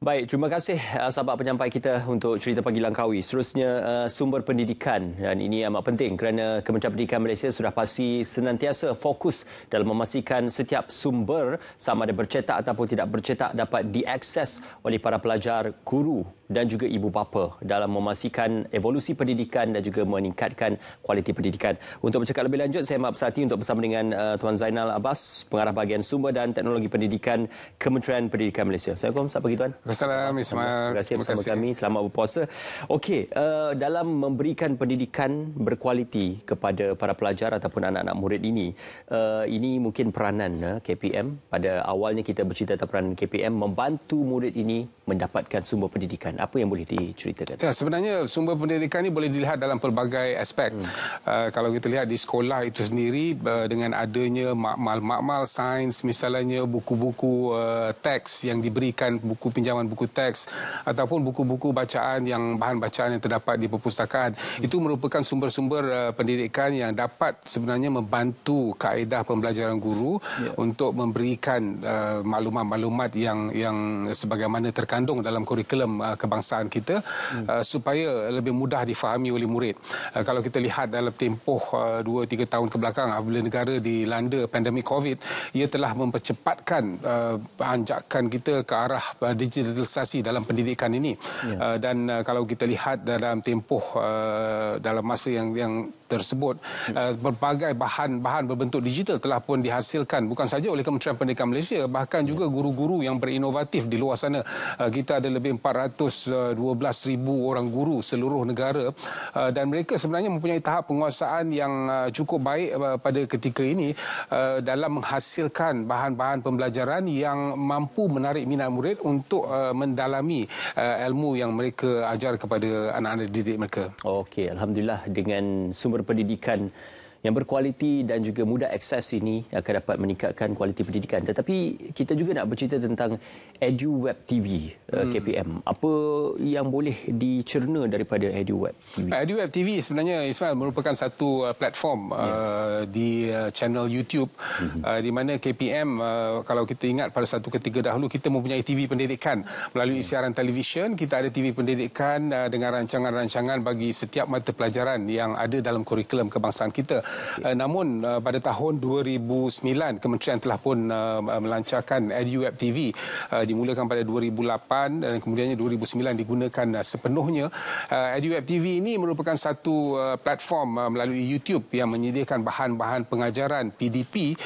Baik, terima kasih uh, sahabat penyampai kita untuk cerita pagi Langkawi. Seterusnya uh, sumber pendidikan dan ini amat penting kerana Kementerian Pendidikan Malaysia sudah pasti senantiasa fokus dalam memastikan setiap sumber sama ada bercetak ataupun tidak bercetak dapat diakses oleh para pelajar, guru, dan juga ibu bapa dalam memastikan evolusi pendidikan dan juga meningkatkan kualiti pendidikan. Untuk bercakap lebih lanjut, saya Mahab Sati untuk bersama dengan uh, Tuan Zainal Abbas, pengarah bahagian sumber dan teknologi pendidikan Kementerian Pendidikan Malaysia. Assalamualaikum, selamat pagi Tuan. Assalamualaikum, Ismail. Terima kasih bersama Terima kasih. kami, selamat berpuasa. Okey, uh, dalam memberikan pendidikan berkualiti kepada para pelajar ataupun anak-anak murid ini, uh, ini mungkin peranan uh, KPM. Pada awalnya kita bercerita tentang peranan KPM membantu murid ini mendapatkan sumber pendidikan? Apa yang boleh diceritakan? Ya, sebenarnya sumber pendidikan ini boleh dilihat dalam pelbagai aspek. Hmm. Uh, kalau kita lihat di sekolah itu sendiri uh, dengan adanya makmal-makmal sains misalnya buku-buku uh, teks yang diberikan buku pinjaman buku teks ataupun buku-buku bacaan yang bahan bacaan yang terdapat di perpustakaan hmm. itu merupakan sumber-sumber uh, pendidikan yang dapat sebenarnya membantu kaedah pembelajaran guru yeah. untuk memberikan maklumat-maklumat uh, yang yang sebagaimana terkandung terkandung dalam kurikulum uh, kebangsaan kita hmm. uh, supaya lebih mudah difahami oleh murid. Uh, kalau kita lihat dalam tempoh uh, 2-3 tahun kebelakang apabila negara dilanda pandemik COVID, ia telah mempercepatkan uh, anjakan kita ke arah uh, digitalisasi dalam pendidikan ini. Yeah. Uh, dan uh, kalau kita lihat dalam tempoh uh, dalam masa yang yang tersebut hmm. berbagai bahan-bahan berbentuk digital telah pun dihasilkan bukan saja oleh Kementerian Pendidikan Malaysia bahkan ya. juga guru-guru yang berinovatif di luar sana uh, kita ada lebih 412,000 eh, orang guru seluruh negara eh, dan mereka sebenarnya mempunyai tahap penguasaan yang eh, cukup baik pada ketika ini dalam menghasilkan bahan-bahan pembelajaran yang mampu menarik minat murid untuk mendalami ilmu yang mereka ajar kepada anak-anak didik mereka. Okey, alhamdulillah dengan sumber pendidikan yang berkualiti dan juga mudah akses ini akan dapat meningkatkan kualiti pendidikan. Tetapi kita juga nak bercerita tentang EduWeb TV eh, hmm. KPM. Apa yang boleh dicerna daripada EduWeb TV? EduWeb TV sebenarnya Ismail merupakan satu uh, platform yeah. Uh, di uh, channel YouTube hmm. di mana KPM kalau kita ingat pada satu ketiga dahulu kita mempunyai TV pendidikan melalui hmm. siaran televisyen, kita ada TV pendidikan dengan rancangan-rancangan bagi setiap mata pelajaran yang ada dalam kurikulum kebangsaan kita. Okay. Eh, namun eh, pada tahun 2009 kementerian telah pun eh, melancarkan EduWeb TV dimulakan pada 2008 dan kemudiannya 2009 digunakan sepenuhnya. EduWeb TV ini merupakan satu platform melalui YouTube yang menyediakan bahan-bahan pengajaran PDP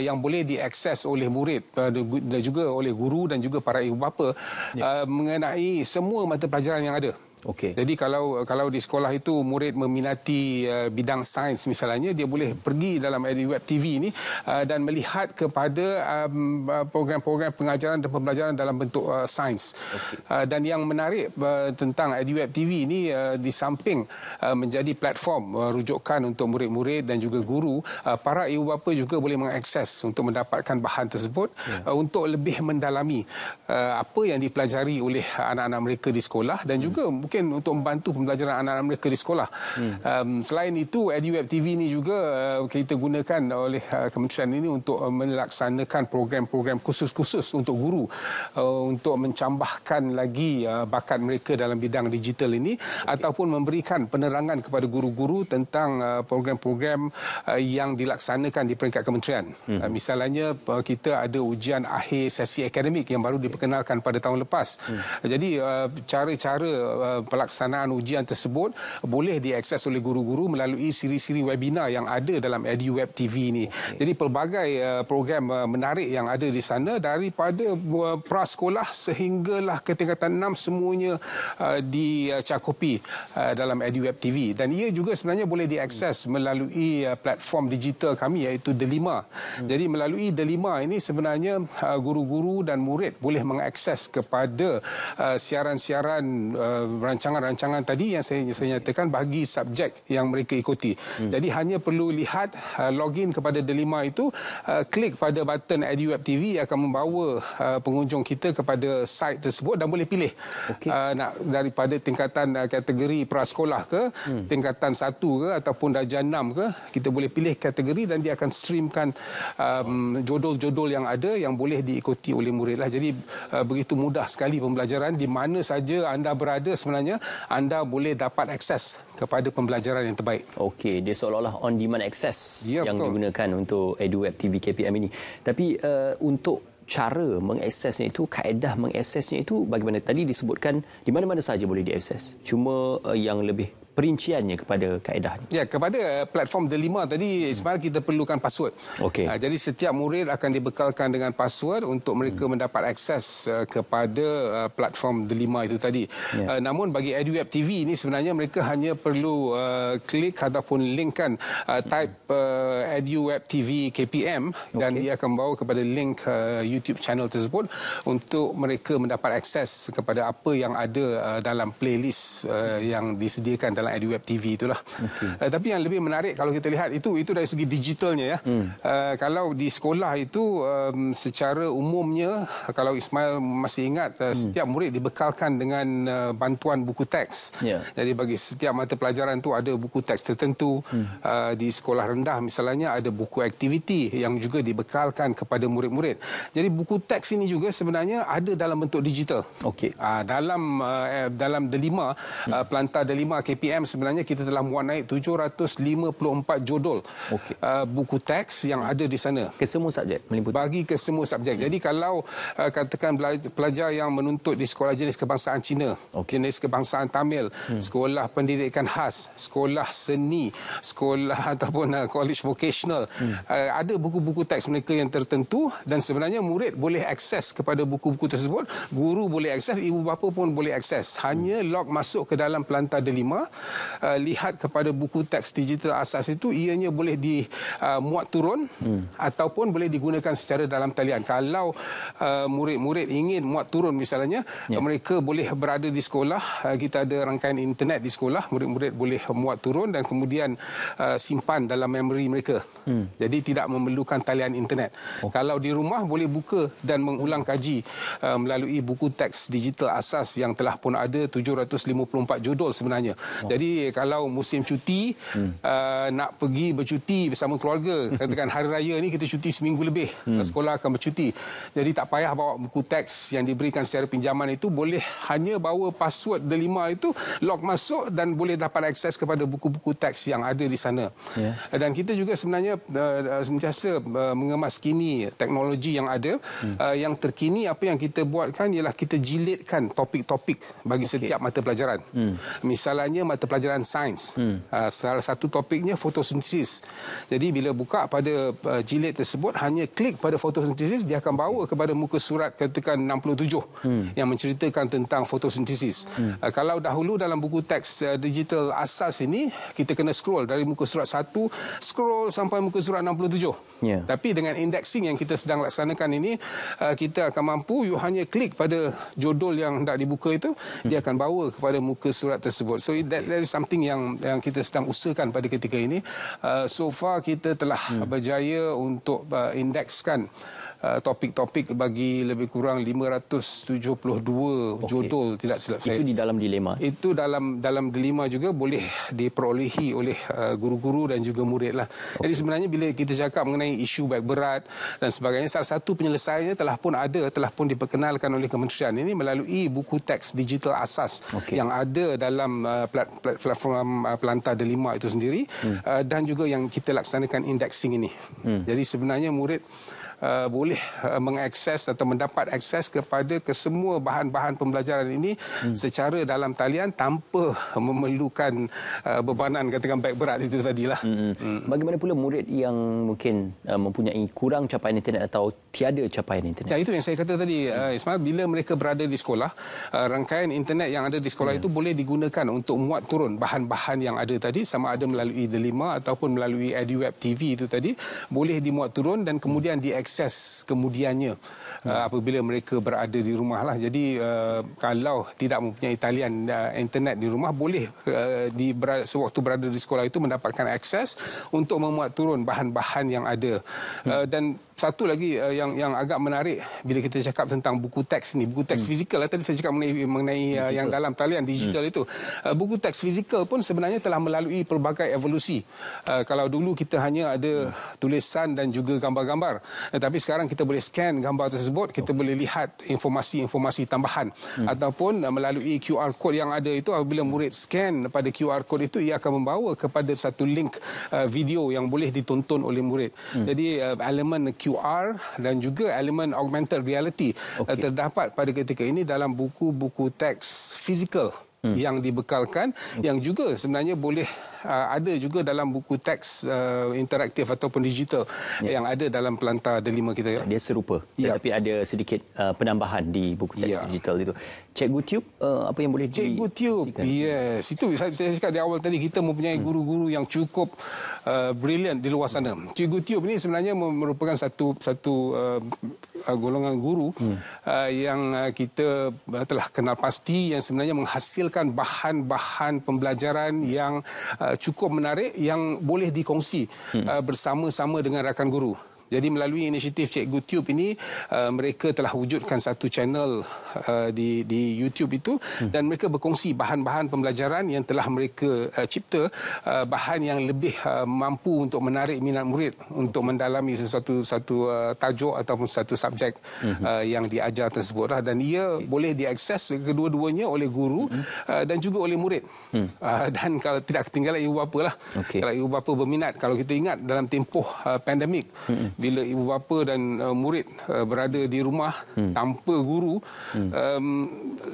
yang boleh diakses oleh murid dan juga oleh guru dan juga para ibu bapa yeah. Ya. mengenai semua mata pelajaran yang ada Okay. Jadi kalau kalau di sekolah itu murid meminati uh, bidang sains misalnya dia boleh pergi dalam web TV ini uh, eh, dan melihat kepada eh, program-program um, pengajaran dan pembelajaran dalam bentuk uh, sains. Okay. Uh, dan yang menarik uh, tentang web TV ini uh, di samping uh, menjadi platform uh, rujukan untuk murid-murid dan juga guru, uh, para ibu bapa juga boleh mengakses untuk mendapatkan bahan tersebut yeah. Ya. uh, untuk lebih mendalami uh, apa yang dipelajari oleh anak-anak mereka di sekolah dan mm. juga mungkin untuk membantu pembelajaran anak-anak mereka di sekolah. Hmm. Um, selain itu, EduWeb TV ini juga uh, kita gunakan oleh uh, kementerian ini untuk uh, melaksanakan program-program khusus-khusus untuk guru uh, untuk mencambahkan lagi uh, bakat mereka dalam bidang digital ini okay. ataupun memberikan penerangan kepada guru-guru tentang uh, program-program uh, yang dilaksanakan di peringkat kementerian. Hmm. Uh, misalnya, uh, kita ada ujian akhir sesi akademik yang baru diperkenalkan pada tahun lepas. Hmm. Jadi, uh, cara-cara uh, pelaksanaan ujian tersebut boleh diakses oleh guru-guru melalui siri-siri webinar yang ada dalam EduWeb TV ini. Okay. Jadi pelbagai eh, program eh, menarik yang ada di sana daripada eh, prasekolah sehinggalah ke tingkatan 6 semuanya dicakupi dalam EduWeb TV dan ia juga sebenarnya boleh diakses melalui platform digital kami iaitu Delima. Hmm. Jadi melalui Delima ini sebenarnya guru-guru dan murid boleh mengakses kepada siaran-siaran rancangan-rancangan tadi yang saya, saya nyatakan bagi subjek yang mereka ikuti. Hmm. Jadi hanya perlu lihat uh, login kepada Delima itu, uh, klik pada button EduWeb TV akan membawa uh, pengunjung kita kepada site tersebut dan boleh pilih okay. uh, nak daripada tingkatan uh, kategori prasekolah ke, hmm. tingkatan satu ke ataupun darjah enam ke, kita boleh pilih kategori dan dia akan streamkan um, jodol-jodol yang ada yang boleh diikuti oleh murid. Lah. Jadi uh, begitu mudah sekali pembelajaran di mana saja anda berada sebenarnya sebenarnya anda boleh dapat akses kepada pembelajaran yang terbaik. Okey, dia seolah-olah on demand akses ya, yang betul. digunakan untuk EduWeb TV KPM ini. Tapi uh, untuk cara mengaksesnya itu, kaedah mengaksesnya itu bagaimana tadi disebutkan di mana-mana saja boleh diakses. Cuma uh, yang lebih perinciannya kepada kaedah ini? Ya, kepada platform lima tadi, Ismail, hmm. kita perlukan password. Okay. Ah, jadi setiap murid akan dibekalkan dengan password untuk mereka hmm. mendapat akses ah, kepada ah, platform lima itu tadi. Ya. Namun bagi EduWeb TV ini sebenarnya mereka hanya perlu klik ataupun linkkan type hmm. EduWeb TV KPM dan okay. dia akan bawa kepada link YouTube channel tersebut untuk mereka mendapat akses kepada apa yang ada dalam playlist yang disediakan dalam dalam web TV itulah. Okay. Uh, eh, tapi yang lebih menarik kalau kita lihat itu itu dari segi digitalnya ya. Hmm. Uh, kalau di sekolah itu um, secara umumnya kalau Ismail masih ingat uh, hmm. setiap murid dibekalkan dengan uh, bantuan buku teks. Yeah. Jadi bagi setiap mata pelajaran tu ada buku teks tertentu. Hmm. Uh, di sekolah rendah misalnya ada buku aktiviti yang juga dibekalkan kepada murid-murid. Jadi buku teks ini juga sebenarnya ada dalam bentuk digital. Okey. Uh, dalam uh, dalam delima hmm. uh, pelantar delima KPM PM sebenarnya kita telah muanai 754 jodol okay. uh, ah, buku teks yang ada di sana. Kesemua subjek meliputi? Bagi kesemua subjek. Hmm. Jadi kalau uh, katakan pelajar yang menuntut di sekolah jenis kebangsaan Cina, okay. jenis kebangsaan Tamil, hmm. sekolah pendidikan khas, sekolah seni, sekolah ataupun uh, college vocational, hmm. uh, ada buku-buku teks mereka yang tertentu dan sebenarnya murid boleh akses kepada buku-buku tersebut, guru boleh akses, ibu bapa pun boleh akses. Hanya hmm. log masuk ke dalam pelantar delima uh, lihat kepada buku teks digital asas itu ianya boleh dimuat uh, turun hmm. ataupun boleh digunakan secara dalam talian. Kalau uh, murid-murid ingin muat turun misalnya, yeah. mereka boleh berada di sekolah, uh, kita ada rangkaian internet di sekolah, murid-murid boleh muat turun dan kemudian uh, simpan dalam memori mereka. Hmm. Jadi tidak memerlukan talian internet. Oh. Kalau di rumah boleh buka dan mengulang kaji uh, melalui buku teks digital asas yang telah pun ada 754 judul sebenarnya. Wow. Jadi, jadi kalau musim cuti hmm. uh, nak pergi bercuti bersama keluarga, katakan hari raya ni kita cuti seminggu lebih. Hmm. Sekolah akan bercuti. Jadi tak payah bawa buku teks yang diberikan secara pinjaman itu boleh hanya bawa password delima itu log masuk dan boleh dapat akses kepada buku-buku teks yang ada di sana. Yeah. Dan kita juga sebenarnya uh, uh, sentiasa uh, mengemas kini teknologi yang ada hmm. uh, yang terkini apa yang kita buatkan ialah kita jilidkan topik-topik bagi okay. setiap mata pelajaran. Hmm. Misalnya atau pelajaran sains. Hmm. Uh, salah satu topiknya fotosintesis. Jadi bila buka pada uh, jilid tersebut hanya klik pada fotosintesis dia akan bawa kepada muka surat katakan 67 hmm. yang menceritakan tentang fotosintesis. Hmm. Uh, kalau dahulu dalam buku teks uh, digital asas ini kita kena scroll dari muka surat 1 scroll sampai muka surat 67. Yeah. Tapi dengan indexing yang kita sedang laksanakan ini uh, kita akan mampu you hanya klik pada jodol yang hendak dibuka itu hmm. dia akan bawa kepada muka surat tersebut. So that that is something yang yang kita sedang usahakan pada ketika ini. Uh, so far kita telah hmm. berjaya untuk uh, indekskan Uh, topik-topik bagi lebih kurang 572 okay. jodol tidak silap saya. Itu di dalam dilema. Itu dalam dalam dilema juga boleh diperolehi oleh uh, guru-guru dan juga muridlah. Okay. Jadi sebenarnya bila kita cakap mengenai isu baik berat dan sebagainya salah satu penyelesaiannya telah pun ada telah pun diperkenalkan oleh kementerian ini melalui buku teks digital asas okay. yang ada dalam uh, platform uh, pelantar dilema itu sendiri hmm. uh, dan juga yang kita laksanakan indexing ini. Hmm. Jadi sebenarnya murid Uh, boleh uh, mengakses atau mendapat akses kepada kesemua bahan-bahan pembelajaran ini hmm. secara dalam talian tanpa memerlukan uh, bebanan katakan beg berat itu tadilah. Hmm. Hmm. hmm. Bagaimana pula murid yang mungkin uh, mempunyai kurang capaian internet atau tiada capaian internet? Ya itu yang saya kata tadi uh, hmm. uh, Ismail bila mereka berada di sekolah uh, rangkaian internet yang ada di sekolah hmm. itu boleh digunakan untuk muat turun bahan-bahan yang ada tadi sama ada melalui Delima ataupun melalui EduWeb TV itu tadi boleh dimuat turun dan kemudian hmm. diakses akses kemudiannya hmm. uh, apabila mereka berada di rumah lah. Jadi uh, kalau tidak mempunyai talian uh, internet di rumah boleh uh, di berada, sewaktu berada di sekolah itu mendapatkan akses untuk memuat turun bahan-bahan yang ada hmm. uh, dan satu lagi uh, yang yang agak menarik bila kita cakap tentang buku teks ni buku teks hmm. fizikal eh, tadi saya cakap mengenai, mengenai uh, yang dalam talian digital hmm. itu uh, buku teks fizikal pun sebenarnya telah melalui pelbagai evolusi uh, kalau dulu kita hanya ada hmm. tulisan dan juga gambar-gambar tetapi sekarang kita boleh scan gambar tersebut kita okay. boleh lihat informasi-informasi tambahan hmm. ataupun uh, melalui QR code yang ada itu apabila murid scan pada QR code itu ia akan membawa kepada satu link uh, video yang boleh ditonton oleh murid hmm. jadi uh, elemen QR QR dan juga elemen augmented reality okay. Eh, terdapat pada ketika ini dalam buku-buku teks fizikal hmm. yang dibekalkan hmm. yang juga sebenarnya boleh uh, ada juga dalam buku teks uh, interaktif ataupun digital ya. yang ada dalam pelantar delima kita. ya. Dia serupa ya. tetapi ada sedikit uh, penambahan di buku teks ya. digital itu. Cikgu Tube uh, apa yang boleh Cikgu di Cikgu Tube. Yes, itu saya, saya cakap di awal tadi kita mempunyai hmm. guru-guru yang cukup uh, brilliant di luar sana. Cikgu Tube ini sebenarnya merupakan satu satu uh, Uh, golongan guru hmm. uh, yang uh, kita uh, telah kenal pasti yang sebenarnya menghasilkan bahan-bahan pembelajaran hmm. yang uh, cukup menarik yang boleh dikongsi hmm. uh, bersama-sama dengan rakan guru. Jadi melalui inisiatif Cikgu Tube ini uh, mereka telah wujudkan satu channel uh, di di YouTube itu hmm. dan mereka berkongsi bahan-bahan pembelajaran yang telah mereka uh, cipta uh, bahan yang lebih uh, mampu untuk menarik minat murid untuk mendalami sesuatu satu uh, tajuk ataupun satu subjek hmm. uh, yang diajar tersebut lah. dan ia boleh diakses kedua-duanya oleh guru hmm. uh, dan juga oleh murid. Hmm. Uh, dan kalau tidak ketinggalan ibu bapa lah. Okay. Kalau ibu bapa berminat kalau kita ingat dalam tempoh uh, pandemik hmm bila ibu bapa dan uh, murid uh, berada di rumah hmm. tanpa guru hmm. um,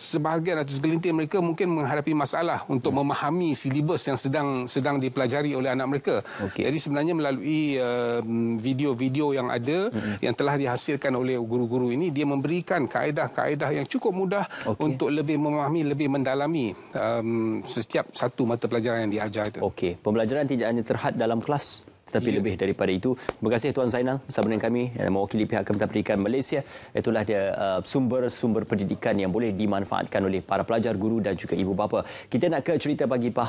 sebahagian atau segelintir mereka mungkin menghadapi masalah untuk hmm. memahami silibus yang sedang sedang dipelajari oleh anak mereka okay. jadi sebenarnya melalui um, video-video uh, yang ada hmm. yang telah dihasilkan oleh guru-guru ini dia memberikan kaedah-kaedah yang cukup mudah okay. untuk lebih memahami lebih mendalami um, setiap satu mata pelajaran yang diajar itu okey pembelajaran tidak hanya terhad dalam kelas tetapi yeah. lebih daripada itu. Terima kasih Tuan Zainal bersama dengan kami yang eh, mewakili pihak Kementerian Pendidikan Malaysia. Itulah dia eh, sumber-sumber uh, pendidikan yang boleh dimanfaatkan oleh para pelajar, guru dan juga ibu bapa. Kita nak ke cerita bagi paham.